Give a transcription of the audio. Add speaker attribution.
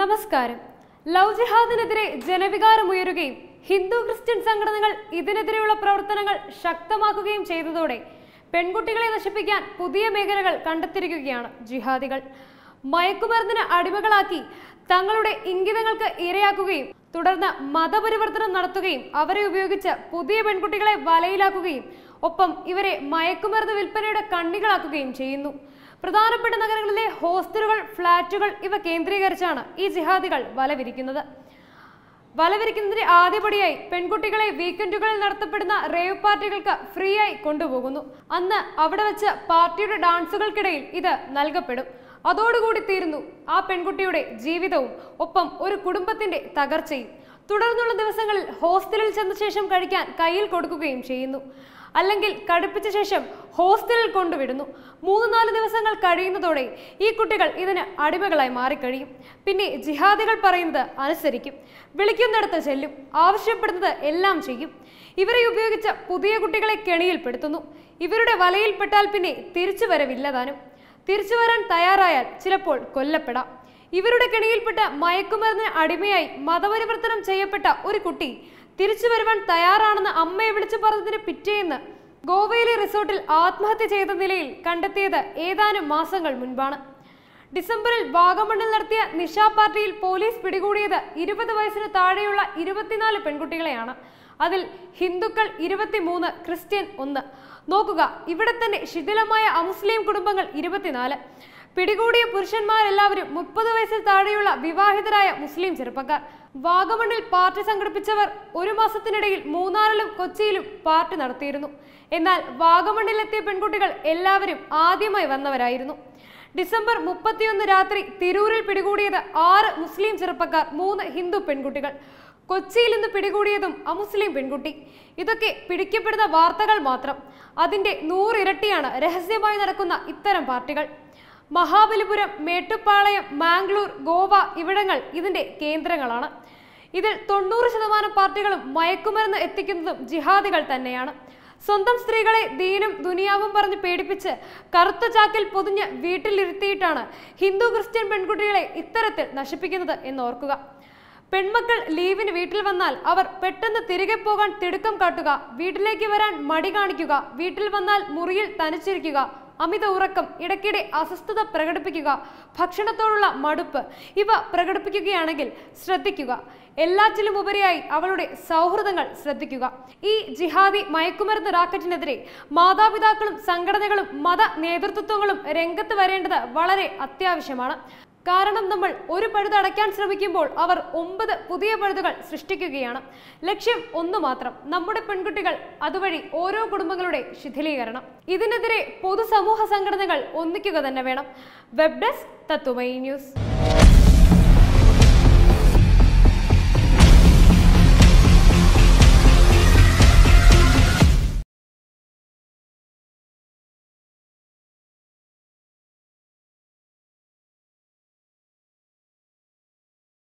Speaker 1: നമസ്കാരം ലവ് ജിഹാദിനെതിരെ ജനവികാരമുയരുകയും ഹിന്ദു ക്രിസ്ത്യൻ സംഘടനകൾ ഇതിനെതിരെയുള്ള പ്രവർത്തനങ്ങൾ ശക്തമാക്കുകയും ചെയ്തതോടെ പെൺകുട്ടികളെ നശിപ്പിക്കാൻ പുതിയ മേഖലകൾ കണ്ടെത്തിയിരിക്കുകയാണ് ജിഹാദികൾ മയക്കുമരുന്നിന് അടിമകളാക്കി തങ്ങളുടെ ഇംഗിതങ്ങൾക്ക് ഇരയാക്കുകയും തുടർന്ന് മതപരിവർത്തനം നടത്തുകയും അവരെ ഉപയോഗിച്ച് പുതിയ പെൺകുട്ടികളെ വലയിലാക്കുകയും ഒപ്പം ഇവരെ മയക്കുമരുന്ന് വിൽപ്പനയുടെ കണ്ണികളാക്കുകയും ചെയ്യുന്നു പ്രധാനപ്പെട്ട നഗരങ്ങളിലെ ഹോസ്റ്റലുകൾ ഫ്ളാറ്റുകൾ ഇവ കേന്ദ്രീകരിച്ചാണ് ഈ ജിഹാദികൾ വലവിരിക്കുന്നത് വലവിരിക്കുന്നതിന്റെ ആദ്യപടിയായി പെൺകുട്ടികളെ വീക്കെൻഡുകളിൽ നടത്തപ്പെടുന്ന റേവ് പാർട്ടികൾക്ക് ഫ്രീ ആയി കൊണ്ടുപോകുന്നു അന്ന് അവിടെ വെച്ച് പാർട്ടിയുടെ ഡാൻസുകൾക്കിടയിൽ ഇത് നൽകപ്പെടും അതോടുകൂടി തീരുന്നു ആ പെൺകുട്ടിയുടെ ജീവിതവും ഒപ്പം ഒരു കുടുംബത്തിന്റെ തകർച്ചയും തുടർന്നുള്ള ദിവസങ്ങളിൽ ഹോസ്റ്റലിൽ ചെന്ന ശേഷം കഴിക്കാൻ കയ്യിൽ കൊടുക്കുകയും ചെയ്യുന്നു അല്ലെങ്കിൽ കടുപ്പിച്ച ശേഷം ഹോസ്റ്റലിൽ കൊണ്ടുവിടുന്നു മൂന്ന് നാല് ദിവസങ്ങൾ കഴിയുന്നതോടെ ഈ കുട്ടികൾ ഇതിന് അടിമകളായി മാറിക്കഴിയും പിന്നെ ജിഹാദികൾ പറയുന്നത് അനുസരിക്കും വിളിക്കുന്നിടത്ത് ചെല്ലും ആവശ്യപ്പെടുന്നത് എല്ലാം ചെയ്യും ഇവരെ ഉപയോഗിച്ച പുതിയ കുട്ടികളെ കെണിയിൽപ്പെടുത്തുന്നു ഇവരുടെ വലയിൽപ്പെട്ടാൽ പിന്നെ തിരിച്ചു വരവില്ലതാനും തിരിച്ചു വരാൻ തയ്യാറായാൽ ചിലപ്പോൾ കൊല്ലപ്പെടാം ഇവരുടെ കെണിയിൽപ്പെട്ട മയക്കുമരുന്നിന് അടിമയായി മതപരിവർത്തനം ചെയ്യപ്പെട്ട ഒരു കുട്ടി തിരിച്ചു വരുവാൻ തയ്യാറാണെന്ന് അമ്മയെ വിളിച്ചു പറഞ്ഞതിന് പിറ്റേന്ന് ഗോവയിലെ റിസോർട്ടിൽ ആത്മഹത്യ ചെയ്ത നിലയിൽ കണ്ടെത്തിയത് ഏതാനും മാസങ്ങൾ മുൻപാണ് ഡിസംബറിൽ വാഗമണ്ണിൽ നടത്തിയ നിഷ പാർട്ടിയിൽ പോലീസ് പിടികൂടിയത് ഇരുപത് വയസ്സിന് താഴെയുള്ള ഇരുപത്തിനാല് പെൺകുട്ടികളെയാണ് അതിൽ ഹിന്ദുക്കൾ ഇരുപത്തിമൂന്ന് ക്രിസ്ത്യൻ ഒന്ന് നോക്കുക ഇവിടെ തന്നെ ശിഥിലമായ അമുസ്ലിം കുടുംബങ്ങൾ ഇരുപത്തിനാല് പിടികൂടിയ പുരുഷന്മാരെല്ലാവരും മുപ്പത് വയസ്സിൽ താഴെയുള്ള വിവാഹിതരായ മുസ്ലിം ചെറുപ്പക്കാർ വാഗമണിൽ പാർട്ടി സംഘടിപ്പിച്ചവർ ഒരു മാസത്തിനിടയിൽ മൂന്നാറിലും കൊച്ചിയിലും പാർട്ടി നടത്തിയിരുന്നു എന്നാൽ വാഗമണ്ണിലെത്തിയ പെൺകുട്ടികൾ എല്ലാവരും ആദ്യമായി വന്നവരായിരുന്നു ഡിസംബർ മുപ്പത്തിയൊന്ന് രാത്രി തിരൂരിൽ പിടികൂടിയത് ആറ് മുസ്ലിം ചെറുപ്പക്കാർ മൂന്ന് ഹിന്ദു പെൺകുട്ടികൾ കൊച്ചിയിൽ നിന്ന് പിടികൂടിയതും അമുസ്ലിം പെൺകുട്ടി ഇതൊക്കെ പിടിക്കപ്പെടുന്ന വാർത്തകൾ മാത്രം അതിന്റെ നൂറിരട്ടിയാണ് രഹസ്യമായി നടക്കുന്ന ഇത്തരം പാർട്ടികൾ മഹാബലിപുരം മേട്ടുപ്പാളയം മാംഗ്ലൂർ ഗോവ ഇവിടങ്ങൾ ഇതിന്റെ കേന്ദ്രങ്ങളാണ് ഇതിൽ തൊണ്ണൂറ് ശതമാനം പാർട്ടികളും മയക്കുമരുന്ന് എത്തിക്കുന്നതും ജിഹാദികൾ തന്നെയാണ് സ്വന്തം സ്ത്രീകളെ ദീനും ദുനിയാവും പറഞ്ഞ് പേടിപ്പിച്ച് കറുത്ത ചാക്കിൽ പൊതിഞ്ഞ് വീട്ടിലിരുത്തിയിട്ടാണ് ഹിന്ദു ക്രിസ്ത്യൻ പെൺകുട്ടികളെ ഇത്തരത്തിൽ നശിപ്പിക്കുന്നത് എന്ന് ഓർക്കുക പെൺമക്കൾ ലീവിന് വീട്ടിൽ വന്നാൽ അവർ പെട്ടെന്ന് തിരികെ പോകാൻ തിടുക്കം കാട്ടുക വീട്ടിലേക്ക് വരാൻ മടി കാണിക്കുക വീട്ടിൽ വന്നാൽ മുറിയിൽ തനിച്ചിരിക്കുക അമിത ഉറക്കം ഇടയ്ക്കിടെ അസ്വസ്ഥത പ്രകടിപ്പിക്കുക ഭക്ഷണത്തോടുള്ള മടുപ്പ് ഇവ പ്രകടിപ്പിക്കുകയാണെങ്കിൽ ശ്രദ്ധിക്കുക എല്ലാറ്റിലും ഉപരിയായി അവളുടെ സൗഹൃദങ്ങൾ ശ്രദ്ധിക്കുക ഈ ജിഹാദി മയക്കുമരുന്ന് റാക്കറ്റിനെതിരെ മാതാപിതാക്കളും സംഘടനകളും മത നേതൃത്വങ്ങളും രംഗത്ത് വരേണ്ടത് വളരെ അത്യാവശ്യമാണ് കാരണം നമ്മൾ ഒരു അടയ്ക്കാൻ ശ്രമിക്കുമ്പോൾ അവർ ഒമ്പത് പുതിയ പഴുതുകൾ സൃഷ്ടിക്കുകയാണ് ലക്ഷ്യം ഒന്നു മാത്രം നമ്മുടെ പെൺകുട്ടികൾ അതുവഴി ഓരോ കുടുംബങ്ങളുടെ ശിഥിലീകരണം ഇതിനെതിരെ പൊതുസമൂഹ സംഘടനകൾ ഒന്നിക്കുക തന്നെ വേണം വെബ് ഡെസ്ക് തത്വമൈ ന്യൂസ്